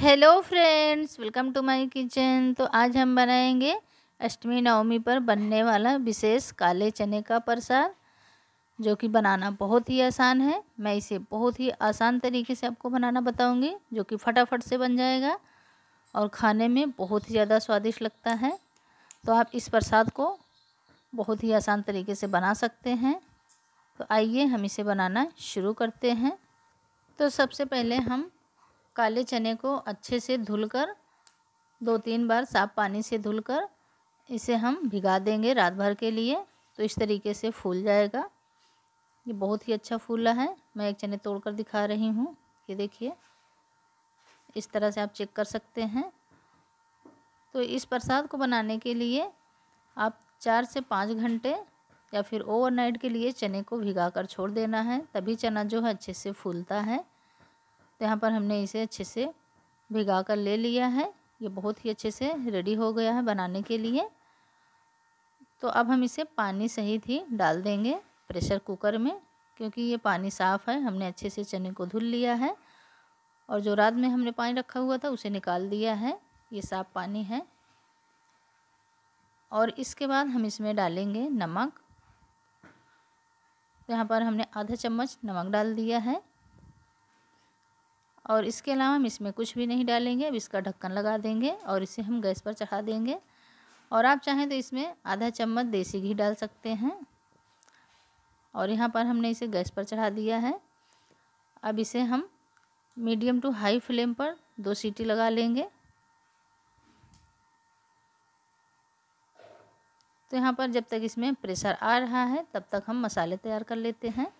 hello friends welcome to my kitchen तो आज हम बनाएंगे अष्टमी नवमी पर बनने वाला विशेष काले चने का प्रसाद जो कि बनाना बहुत ही आसान है मैं इसे बहुत ही आसान तरीके से आपको बनाना बताऊंगी जो कि फटाफट से बन जाएगा और खाने में बहुत ही ज़्यादा स्वादिष्ट लगता है तो आप इस प्रसाद को बहुत ही आसान तरीके से बना सकते हैं तो आइए हम इसे बनाना शुरू करते हैं तो सबसे पहले हम काले चने को अच्छे से धुलकर दो तीन बार साफ पानी से धुलकर इसे हम भिगा देंगे रात भर के लिए तो इस तरीके से फूल जाएगा ये बहुत ही अच्छा फूला है मैं एक चने तोड़कर दिखा रही हूँ ये देखिए इस तरह से आप चेक कर सकते हैं तो इस प्रसाद को बनाने के लिए आप चार से पाँच घंटे या फिर ओवरनाइट के लिए चने को भिगा कर छोड़ देना है तभी चना जो है अच्छे से फूलता है तो यहाँ पर हमने इसे अच्छे से भिगा कर ले लिया है ये बहुत ही अच्छे से रेडी हो गया है बनाने के लिए तो अब हम इसे पानी सहित ही डाल देंगे प्रेशर कुकर में क्योंकि ये पानी साफ़ है हमने अच्छे से चने को धुल लिया है और जो रात में हमने पानी रखा हुआ था उसे निकाल दिया है ये साफ पानी है और इसके बाद हम इसमें डालेंगे नमक तो यहाँ पर हमने आधा चम्मच नमक डाल दिया है और इसके अलावा हम इसमें कुछ भी नहीं डालेंगे अब इसका ढक्कन लगा देंगे और इसे हम गैस पर चढ़ा देंगे और आप चाहें तो इसमें आधा चम्मच देसी घी डाल सकते हैं और यहाँ पर हमने इसे गैस पर चढ़ा दिया है अब इसे हम मीडियम टू हाई फ्लेम पर दो सीटी लगा लेंगे तो यहाँ पर जब तक इसमें प्रेशर आ रहा है तब तक हम मसाले तैयार कर लेते हैं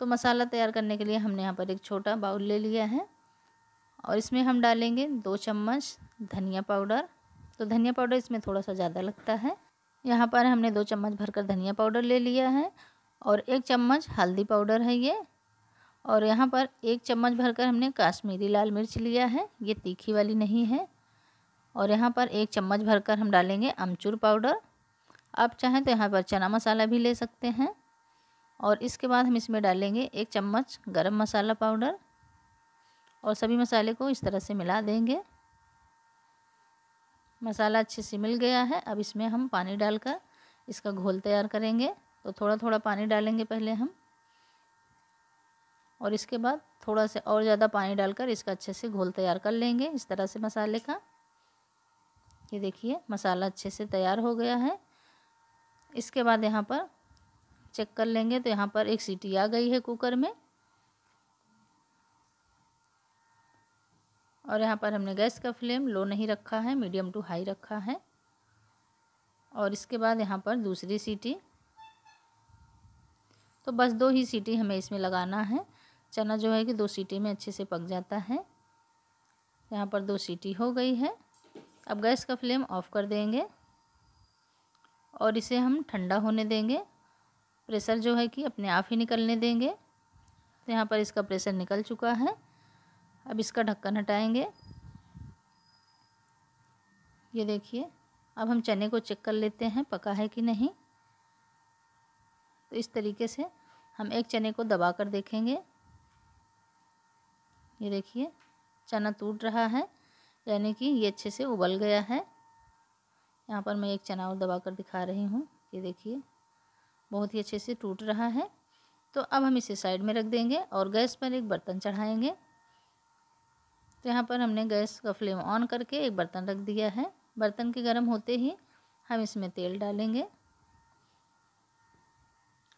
तो मसाला तैयार करने के लिए हमने यहाँ पर एक छोटा बाउल ले लिया है और इसमें हम डालेंगे दो चम्मच धनिया पाउडर तो धनिया पाउडर इसमें थोड़ा सा ज़्यादा लगता है यहाँ पर हमने दो चम्मच भरकर धनिया पाउडर ले लिया है और एक चम्मच हल्दी पाउडर है ये और यहाँ पर एक चम्मच भरकर हमने काश्मीरी लाल मिर्च लिया है ये तीखी वाली नहीं है और यहाँ पर एक चम्मच भरकर हम डालेंगे अमचूर पाउडर आप चाहें तो यहाँ पर चना मसाला भी ले सकते हैं और इसके बाद हम इसमें डालेंगे एक चम्मच गरम मसाला पाउडर और सभी मसाले को इस तरह से मिला देंगे मसाला अच्छे से मिल गया है अब इसमें हम पानी डालकर इसका घोल तैयार करेंगे तो थोड़ा थोड़ा पानी डालेंगे पहले हम और इसके बाद थोड़ा से और ज़्यादा पानी डालकर इसका अच्छे से घोल तैयार कर लेंगे इस तरह से मसाले का ये देखिए मसाला अच्छे से तैयार हो गया है इसके बाद यहाँ पर चेक कर लेंगे तो यहाँ पर एक सीटी आ गई है कुकर में और यहाँ पर हमने गैस का फ्लेम लो नहीं रखा है मीडियम टू हाई रखा है और इसके बाद यहाँ पर दूसरी सीटी तो बस दो ही सीटी हमें इसमें लगाना है चना जो है कि दो सीटी में अच्छे से पक जाता है यहाँ पर दो सीटी हो गई है अब गैस का फ्लेम ऑफ कर देंगे और इसे हम ठंडा होने देंगे प्रेशर जो है कि अपने आप ही निकलने देंगे तो यहाँ पर इसका प्रेशर निकल चुका है अब इसका ढक्कन हटाएंगे ये देखिए अब हम चने को चेक कर लेते हैं पका है कि नहीं तो इस तरीके से हम एक चने को दबा कर देखेंगे ये देखिए चना टूट रहा है यानी कि ये अच्छे से उबल गया है यहाँ पर मैं एक चना और दबा कर दिखा रही हूँ ये देखिए बहुत ही अच्छे से टूट रहा है तो अब हम इसे साइड में रख देंगे और गैस पर एक बर्तन चढ़ाएंगे तो यहाँ पर हमने गैस का फ्लेम ऑन करके एक बर्तन रख दिया है बर्तन के गर्म होते ही हम इसमें तेल डालेंगे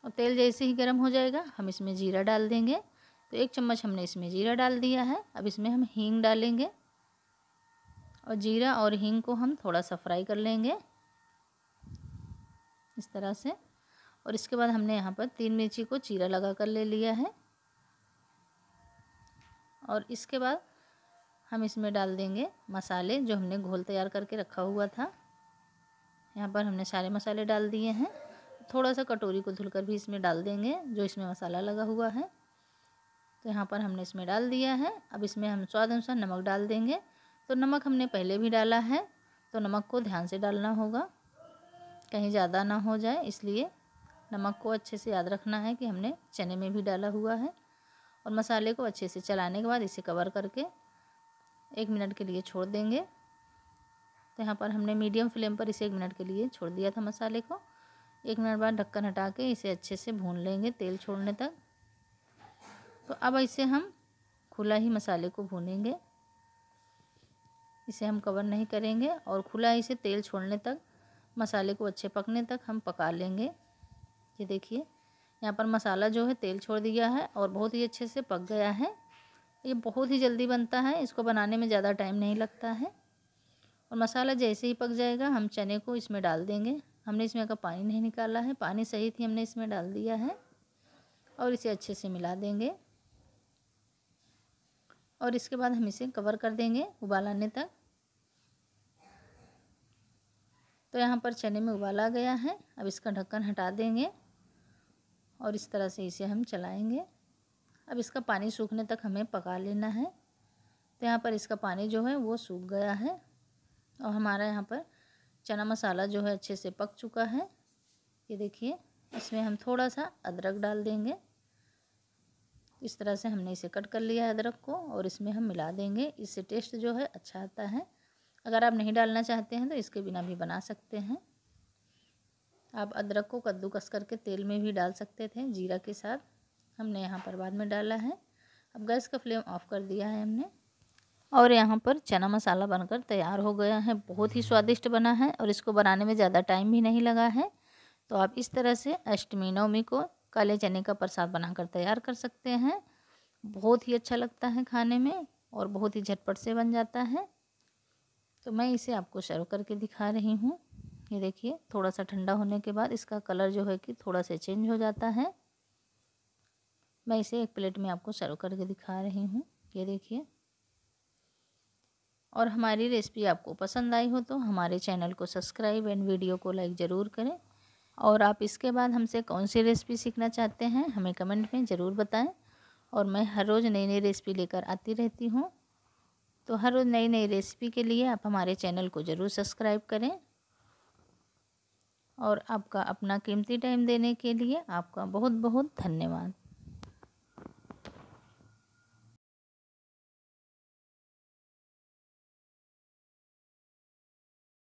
और तेल जैसे ही गर्म हो जाएगा हम इसमें जीरा डाल देंगे तो एक चम्मच हमने इसमें जीरा डाल दिया है अब इसमें हम हींग डालेंगे और जीरा और हींग को हम थोड़ा सा फ्राई कर लेंगे इस तरह से और इसके बाद हमने यहाँ पर तीन मिर्ची को चीरा लगा कर ले लिया है और इसके बाद हम इसमें डाल देंगे मसाले जो हमने घोल तैयार करके रखा हुआ था यहाँ पर हमने सारे मसाले डाल दिए हैं थोड़ा सा कटोरी को धुलकर भी इसमें डाल देंगे जो इसमें मसाला लगा हुआ है तो यहाँ पर हमने इसमें डाल दिया है अब इसमें हम स्वाद अनुसार नमक डाल देंगे तो नमक हमने पहले भी डाला है तो नमक को ध्यान से डालना होगा कहीं ज़्यादा ना हो जाए इसलिए नमक को अच्छे से याद रखना है कि हमने चने में भी डाला हुआ है और मसाले को अच्छे से चलाने के बाद इसे कवर करके एक मिनट के लिए छोड़ देंगे तो यहाँ पर हमने मीडियम फ्लेम पर इसे एक मिनट के लिए छोड़ दिया था मसाले को एक मिनट बाद ढक्कन हटा के इसे अच्छे से भून लेंगे तेल छोड़ने तक तो अब इसे हम खुला ही मसाले को भूनेंगे इसे हम कवर नहीं करेंगे और खुला इसे तेल छोड़ने तक मसाले को अच्छे पकने तक हम पका लेंगे ये देखिए यहाँ पर मसाला जो है तेल छोड़ दिया है और बहुत ही अच्छे से पक गया है ये बहुत ही जल्दी बनता है इसको बनाने में ज़्यादा टाइम नहीं लगता है और मसाला जैसे ही पक जाएगा हम चने को इसमें डाल देंगे हमने इसमें का पानी नहीं निकाला है पानी सही थी हमने इसमें डाल दिया है और इसे अच्छे से मिला देंगे और इसके बाद हम इसे कवर कर देंगे उबाल आने तक तो यहाँ पर चने में उबाला गया है अब इसका ढक्कन हटा देंगे और इस तरह से इसे हम चलाएंगे अब इसका पानी सूखने तक हमें पका लेना है तो यहाँ पर इसका पानी जो है वो सूख गया है और हमारा यहाँ पर चना मसाला जो है अच्छे से पक चुका है ये देखिए इसमें हम थोड़ा सा अदरक डाल देंगे इस तरह से हमने इसे कट कर लिया है अदरक को और इसमें हम मिला देंगे इससे टेस्ट जो है अच्छा आता है अगर आप नहीं डालना चाहते हैं तो इसके बिना भी बना सकते हैं आप अदरक को कद्दूकस करके तेल में भी डाल सकते थे जीरा के साथ हमने यहाँ पर बाद में डाला है अब गैस का फ्लेम ऑफ कर दिया है हमने और यहाँ पर चना मसाला बनकर तैयार हो गया है बहुत ही स्वादिष्ट बना है और इसको बनाने में ज़्यादा टाइम भी नहीं लगा है तो आप इस तरह से अष्टमी नवमी को काले चने का प्रसाद बनाकर तैयार कर सकते हैं बहुत ही अच्छा लगता है खाने में और बहुत ही झटपट से बन जाता है तो मैं इसे आपको सर्व करके दिखा रही हूँ ये देखिए थोड़ा सा ठंडा होने के बाद इसका कलर जो है कि थोड़ा सा चेंज हो जाता है मैं इसे एक प्लेट में आपको सर्व करके दिखा रही हूँ ये देखिए और हमारी रेसिपी आपको पसंद आई हो तो हमारे चैनल को सब्सक्राइब एंड वीडियो को लाइक ज़रूर करें और आप इसके बाद हमसे कौन सी रेसिपी सीखना चाहते हैं हमें कमेंट में ज़रूर बताएं और मैं हर रोज़ नई नई रेसिपी लेकर आती रहती हूँ तो हर रोज़ नई नई रेसिपी के लिए आप हमारे चैनल को ज़रूर सब्सक्राइब करें और आपका अपना कीमती टाइम देने के लिए आपका बहुत बहुत धन्यवाद